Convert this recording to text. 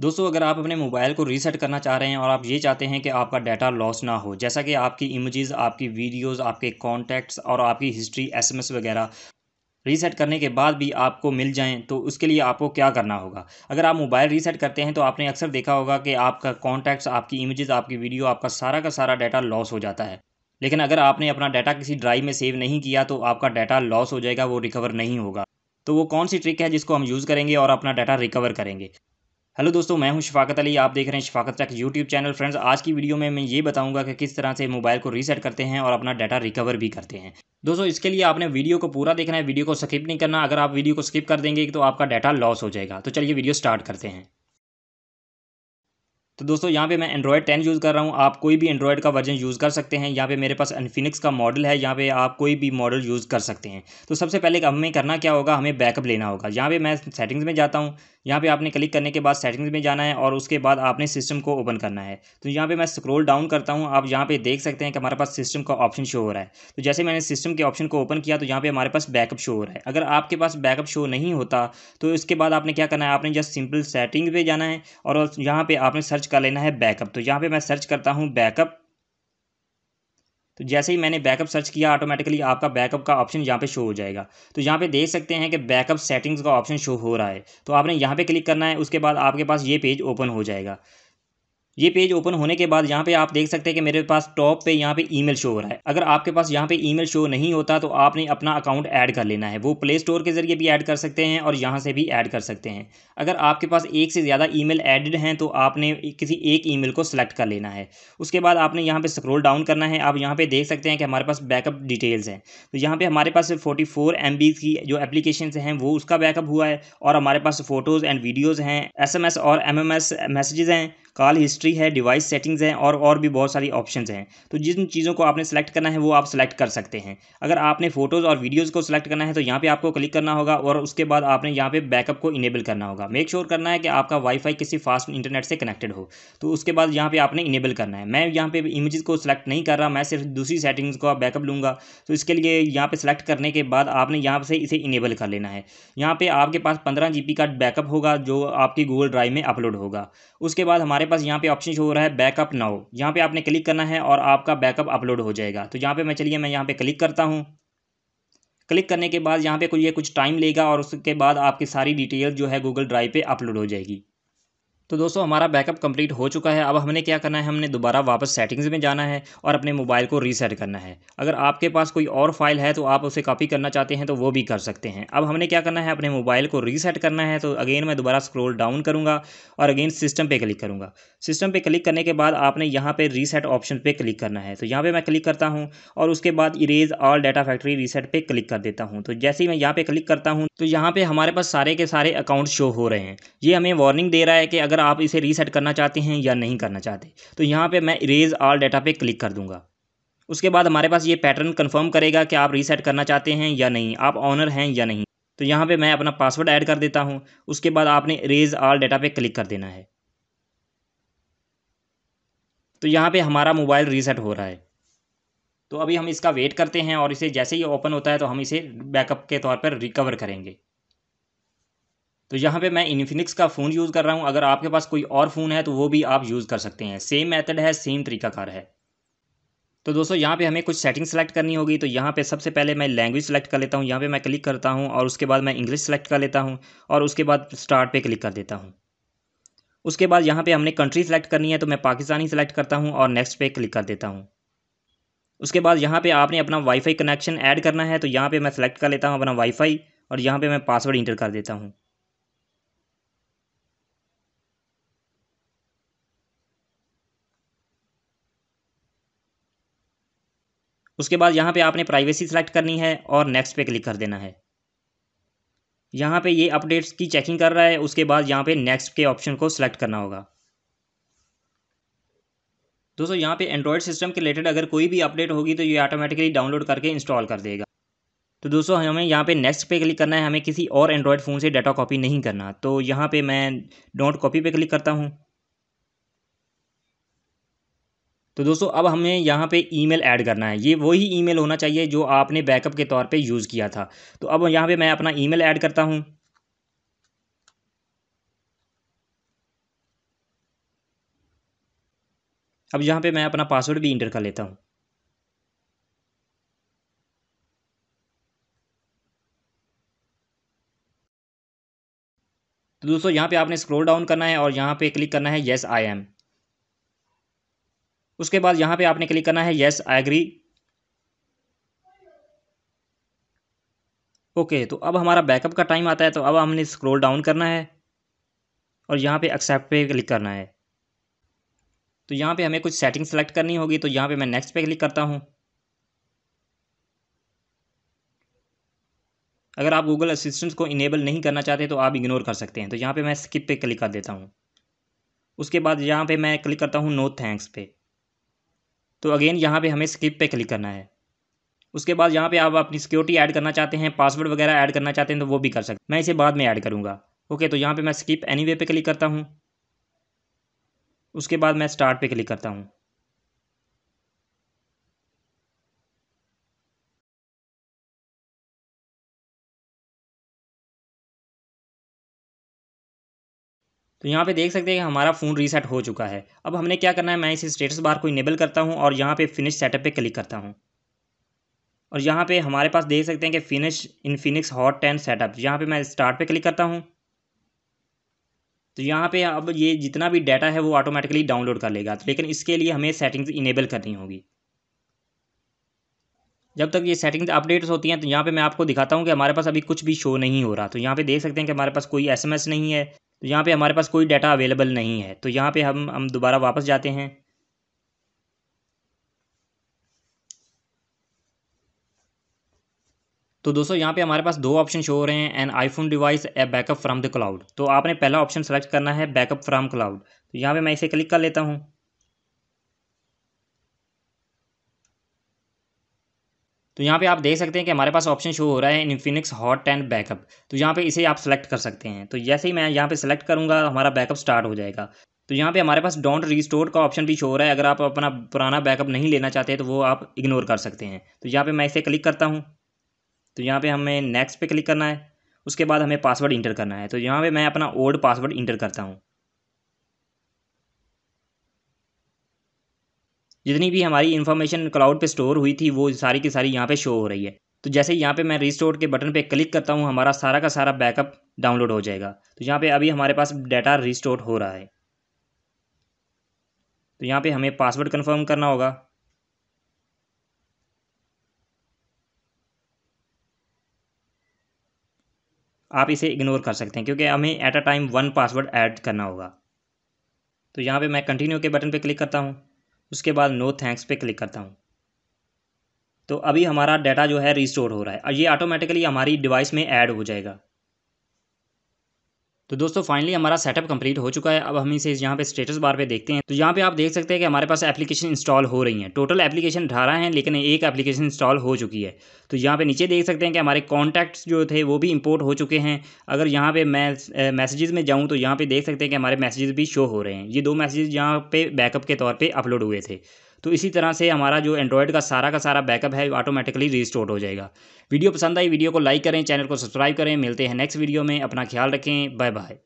दोस्तों अगर आप अपने मोबाइल को रीसेट करना चाह रहे हैं और आप ये चाहते हैं कि आपका डाटा लॉस ना हो जैसा कि आपकी इमेजेस आपकी वीडियोस आपके कॉन्टैक्ट्स और आपकी हिस्ट्री एसएमएस वगैरह रीसेट करने के बाद भी आपको मिल जाएं तो उसके लिए आपको क्या करना होगा अगर आप मोबाइल रीसेट करते हैं तो आपने अक्सर देखा होगा कि आपका कॉन्टैक्ट्स आपकी इमेजेस आपकी वीडियो आपका सारा का सारा डाटा लॉस हो जाता है लेकिन अगर आपने अपना डाटा किसी ड्राइव में सेव नहीं किया तो आपका डाटा लॉस हो जाएगा वो रिकवर नहीं होगा तो वो कौन सी ट्रिक है जिसको हम यूज़ करेंगे और अपना डाटा रिकवर करेंगे हेलो दोस्तों मैं हूं शिफाकत अली आप देख रहे हैं शिफाकत तक यूट्यूब चैनल फ्रेंड्स आज की वीडियो में मैं ये बताऊंगा कि किस तरह से मोबाइल को रीसेट करते हैं और अपना डाटा रिकवर भी करते हैं दोस्तों इसके लिए आपने वीडियो को पूरा देखना है वीडियो को स्किप नहीं करना अगर आप वीडियो को स्किप कर देंगे तो आपका डाटा लॉस हो जाएगा तो चलिए वीडियो स्टार्ट करते हैं तो दोस्तों यहाँ पे मैं एंड्रॉयड टेन यूज़ कर रहा हूँ आप कोई भी एंड्रॉयड का वर्जन यूज़ कर सकते हैं यहाँ पे मेरे पास अनफिनिक्स का मॉडल है यहाँ पे आप कोई भी मॉडल यूज़ कर सकते हैं तो सबसे पहले हमें करना क्या होगा हमें बैकअप लेना होगा यहाँ पे मैं सेटिंग्स में जाता हूँ यहाँ पे आपने क्लिक करने के बाद सेटिंग्स में जाना है और उसके बाद आपने सिस्टम को ओपन करना है तो यहाँ पे मैं स्क्रॉल डाउन करता हूँ आप यहाँ पे देख सकते हैं कि हमारे पास सिस्टम का ऑप्शन शो हो रहा है तो जैसे मैंने सिस्टम के ऑप्शन को ओपन किया तो यहाँ पे हमारे पास बैकअप शो हो रहा है अगर आपके पास बैकअप शो नहीं होता तो इसके बाद आपने क्या करना है आपने जस्ट सिंपल सेटिंग पर जाना है और यहाँ पर आपने सर्च कर लेना है बैकअप तो यहाँ पर मैं सर्च करता हूँ बैकअप तो जैसे ही मैंने बैकअप सर्च किया ऑटोमेटिकली आपका बैकअप का ऑप्शन यहाँ पे शो हो जाएगा तो यहाँ पे देख सकते हैं कि बैकअप सेटिंग्स का ऑप्शन शो हो रहा है तो आपने यहाँ पे क्लिक करना है उसके बाद आपके पास ये पेज ओपन हो जाएगा ये पेज ओपन होने के बाद यहाँ पे आप देख सकते हैं कि मेरे पास टॉप पे यहाँ पे ईमेल शो हो रहा है अगर आपके पास यहाँ पे ईमेल शो नहीं होता तो आपने अपना अकाउंट ऐड कर लेना है वो प्ले स्टोर के जरिए भी ऐड कर सकते हैं और यहाँ से भी ऐड कर सकते हैं अगर आपके पास एक से ज़्यादा मेल एडिड हैं तो आपने किसी एक ई को सिलेक्ट कर लेना है उसके बाद आपने यहाँ पर स्क्रोल डाउन करना है आप यहाँ पर देख सकते हैं कि हमारे पास बैकअप डिटेल्स हैं तो यहाँ पर हमारे पास फोर्टी फोर की जो एप्लीकेशन हैं वो उसका बैकअप हुआ है और हमारे पास फ़ोटोज़ एंड वीडियोज़ हैं एस और एम एम मैसेजेस हैं कॉल हिस्ट्री है डिवाइस सेटिंग्स हैं और और भी बहुत सारी ऑप्शंस हैं तो जिन चीज़ों को आपने सेलेक्ट करना है वो आप सेलेक्ट कर सकते हैं अगर आपने फोटोज़ और वीडियोज़ को सिलेक्ट करना है तो यहाँ पर आपको क्लिक करना होगा और उसके बाद आपने यहाँ पर बैकअप को इनेबल करना होगा मेक श्योर करना है कि आपका वाईफाई किसी फास्ट इंटरनेट से कनेक्टेड हो तो उसके बाद यहाँ पर आपने इनेबल करना है मैं यहाँ पर इमेज को सिलेक्ट नहीं कर रहा मैं सिर्फ दूसरी सेटिंग्स को बैकअप लूँगा तो इसके लिए यहाँ पर सिलेक्ट करने के बाद आपने यहाँ से इसे इनेबल कर लेना है यहाँ पर आपके पास पंद्रह जी का बैकअप होगा जो आपकी गूगल ड्राइव में अपलोड होगा उसके बाद हमारे हमारे पास यहाँ पे ऑप्शन शो हो रहा है बैकअप नाउ यहाँ पे आपने क्लिक करना है और आपका बैकअप अपलोड हो जाएगा तो यहाँ पे मैं चलिए मैं यहाँ पे क्लिक करता हूँ क्लिक करने के बाद यहाँ पे कुछ ये कुछ टाइम लेगा और उसके बाद आपकी सारी डिटेल जो है गूगल ड्राइव पे अपलोड हो जाएगी तो दोस्तों हमारा बैकअप कंप्लीट हो चुका है अब हमने क्या करना है हमने दोबारा वापस सेटिंग्स में जाना है और अपने मोबाइल को रीसेट करना है अगर आपके पास कोई और फाइल है तो आप उसे कॉपी करना चाहते हैं तो वो भी कर सकते हैं अब हमने क्या करना है अपने मोबाइल को रीसेट करना है तो अगेन मैं दोबारा स्क्रोल डाउन करूँगा और अगेन सिस्टम पर क्लिक करूँगा सिस्टम पर क्लिक करने के बाद आपने यहाँ पर रीसेट ऑप्शन पर क्लिक करना है तो यहाँ पर मैं क्लिक करता हूँ और उसके बाद erase all data factory reset पर क्लिक कर देता हूँ तो जैसे ही मैं यहाँ पर क्लिक करता हूँ तो यहाँ पर हमारे पास सारे के सारे अकाउंट शो हो रहे हैं ये हमें वार्निंग दे रहा है कि अगर अगर आप इसे रीसेट करना चाहते हैं या नहीं करना चाहते तो यहाँ पर मैं इरेज ऑल डाटा पे क्लिक कर दूंगा उसके बाद हमारे पास ये पैटर्न कंफर्म करेगा कि आप रीसेट करना चाहते हैं या नहीं आप ऑनर हैं या नहीं तो यहाँ पे मैं अपना पासवर्ड ऐड कर देता हूँ उसके बाद आपने इरेज ऑल डाटा पे क्लिक कर देना है तो यहाँ पर हमारा मोबाइल रीसेट हो रहा है तो अभी हम इसका वेट करते हैं और इसे जैसे ही ओपन होता है तो हम इसे बैकअप के तौर पर रिकवर करेंगे तो यहाँ पे मैं इन्फिनिक्स का फ़ोन यूज़ कर रहा हूँ अगर आपके पास कोई और फ़ोन है तो वो भी आप यूज़ कर सकते हैं सेम मेथड है सेम तरीकाकार है तो दोस्तों यहाँ पे हमें कुछ सेटिंग सेलेक्ट करनी होगी तो यहाँ पे सबसे पहले मैं लैंग्वेज सेलेक्ट कर लेता हूँ यहाँ पे मैं क्लिक करता हूँ और उसके बाद मैं इंग्लिश सेलेक्ट कर लेता हूँ और उसके बाद स्टार्ट पे क्लिक कर देता हूँ उसके बाद यहाँ पे हमने कंट्री सेलेक्ट करनी है तो मैं पाकिस्तानी सेलेक्ट करता हूँ और नेक्स्ट पे क्लिक कर देता हूँ उसके बाद यहाँ पर आपने अपना वाईफाई कनेक्शन ऐड करना है तो यहाँ पर मैं सेलेक्ट कर लेता हूँ अपना वाईफाई और यहाँ पर मैं पासवर्ड इंटर कर देता हूँ उसके बाद यहाँ पे आपने प्राइवेसी सेलेक्ट करनी है और नेक्स्ट पे क्लिक कर देना है यहाँ पे ये अपडेट्स की चेकिंग कर रहा है उसके बाद यहाँ पे नेक्स्ट के ऑप्शन को सिलेक्ट करना होगा दोस्तों यहाँ पे एंड्रॉयड सिस्टम के रिलेटेड अगर कोई भी अपडेट होगी तो ये ऑटोमेटिकली डाउनलोड करके इंस्टॉल कर देगा तो दोस्तों हमें यहाँ पे नेक्स्ट पे क्लिक करना है हमें किसी और एंड्रॉयड फ़ोन से डाटा कॉपी नहीं करना तो यहाँ पे मैं डोंट कॉपी पे क्लिक करता हूँ तो दोस्तों अब हमें यहाँ पे ईमेल ऐड करना है ये वही ईमेल होना चाहिए जो आपने बैकअप के तौर पे यूज़ किया था तो अब यहाँ पे मैं अपना ईमेल ऐड करता हूँ अब यहाँ पे मैं अपना पासवर्ड भी इंटर कर लेता हूँ तो दोस्तों यहाँ पे आपने स्क्रॉल डाउन करना है और यहाँ पे क्लिक करना है येस आई एम उसके बाद यहाँ पे आपने क्लिक करना है येस आई एग्री ओके तो अब हमारा बैकअप का टाइम आता है तो अब हमने स्क्रॉल डाउन करना है और यहाँ पे एक्सेप्ट पे क्लिक करना है तो यहाँ पे हमें कुछ सेटिंग सेलेक्ट करनी होगी तो यहाँ पे मैं नेक्स्ट पे क्लिक करता हूँ अगर आप गूगल असिस्टेंट को इनेबल नहीं करना चाहते तो आप इग्नोर कर सकते हैं तो यहाँ पे मैं स्किप पे क्लिक कर देता हूँ उसके बाद यहाँ पे मैं क्लिक करता हूँ नो थैंक्स पे तो अगेन यहाँ पे हमें स्किप पे क्लिक करना है उसके बाद यहाँ पे आप अपनी सिक्योरिटी ऐड करना चाहते हैं पासवर्ड वगैरह ऐड करना चाहते हैं तो वो भी कर सकते मैं इसे बाद में ऐड करूँगा ओके तो यहाँ पर मैं स्किप एनी वे पे क्लिक करता हूँ उसके बाद मैं स्टार्ट पे क्लिक करता हूँ तो यहाँ पे देख सकते हैं कि हमारा फ़ोन रीसेट हो चुका है अब हमने क्या करना है मैं इसे स्टेटस बार को इनेबल करता हूँ और यहाँ पे फिनिश सेटअप पे क्लिक करता हूँ और यहाँ पे हमारे पास देख सकते हैं कि finish Infinix hot ten setup यहाँ पे मैं स्टार्ट पे क्लिक करता हूँ तो यहाँ पे अब ये जितना भी डाटा है वो ऑटोमेटिकली डाउनलोड कर लेगा तो लेकिन इसके लिए हमें सेटिंग्स इनेबल करनी होगी जब तक ये सेटिंग्स अपडेट्स होती हैं तो यहाँ पे मैं आपको दिखाता हूँ कि हमारे पास अभी कुछ भी शो नहीं हो रहा तो यहाँ पे देख सकते हैं कि हमारे पास कोई एसएमएस नहीं है तो यहाँ पे हमारे पास कोई डाटा अवेलेबल नहीं है तो यहाँ पे हम हम दोबारा वापस जाते हैं तो दोस्तों यहाँ पे हमारे पास दो ऑप्शन शो हो रहे हैं an iPhone device a backup from the cloud तो आपने पहला ऑप्शन सेलेक्ट करना है बैकअप फ्रॉम क्लाउड तो यहाँ पे मैं इसे क्लिक कर लेता हूँ तो यहाँ पे आप देख सकते हैं कि हमारे पास ऑप्शन शो हो रहा है इनफिनिक्स हॉट टेन बैकअप तो यहाँ पे इसे आप सेलेक्ट कर सकते हैं तो जैसे ही मैं यहाँ पे सेलेक्ट करूँगा हमारा बैकअप स्टार्ट हो जाएगा तो यहाँ पे हमारे पास डोंट रिस्टोर का ऑप्शन भी शो हो रहा है अगर आप अपना पुराना बैकअप नहीं लेना चाहते तो वो आप इग्नोर कर सकते हैं तो यहाँ पर मैं इसे क्लिक करता हूँ तो यहाँ पर हमें नेक्स्ट पर क्लिक करना है उसके बाद हमें पासवर्ड इंटर करना है तो यहाँ पर मैं अपना ओल्ड पासवर्ड इंटर करता हूँ जितनी भी हमारी इन्फॉर्मेशन क्लाउड पे स्टोर हुई थी वो सारी की सारी यहाँ पे शो हो रही है तो जैसे यहाँ पे मैं रिस्टोर के बटन पे क्लिक करता हूँ हमारा सारा का सारा बैकअप डाउनलोड हो जाएगा तो यहाँ पे अभी हमारे पास डाटा रिस्टोर हो रहा है तो यहाँ पे हमें पासवर्ड कन्फर्म करना होगा आप इसे इग्नोर कर सकते हैं क्योंकि हमें at a time one password add करना होगा तो यहाँ पे मैं कंटिन्यू के बटन पे क्लिक करता हूँ उसके बाद नो थैंक्स पे क्लिक करता हूँ तो अभी हमारा डाटा जो है रिस्टोर हो रहा है और ये ऑटोमेटिकली हमारी डिवाइस में ऐड हो जाएगा तो दोस्तों फाइनली हमारा सेटअप कंप्लीट हो चुका है अब हम इसे यहाँ पे स्टेटस बार पे देखते हैं तो यहाँ पे आप देख सकते हैं कि हमारे पास एप्लीकेशन इंस्टॉल हो रही हैं टोटल एप्लीकेशन अठारह हैं लेकिन एक एप्लीकेशन इंस्टॉल हो चुकी है तो यहाँ पे नीचे देख सकते हैं कि हमारे कॉन्टैक्ट्स जो थे वो भी इंपोर्ट हो चुके हैं अगर यहाँ पे मैं मैसेजेस में जाऊँ तो यहाँ पर देख सकते हैं कि हमारे मैसेजेस भी शो हो रहे हैं ये दो मैसेज यहाँ पे बैकअप के तौर पर अपलोड हुए थे तो इसी तरह से हमारा जो एंड्रॉयड का सारा का सारा बैकअप है ऑटोमेटिकली रिस्टोर हो जाएगा वीडियो पसंद आई वीडियो को लाइक करें चैनल को सब्सक्राइब करें मिलते हैं नेक्स्ट वीडियो में अपना ख्याल रखें बाय बाय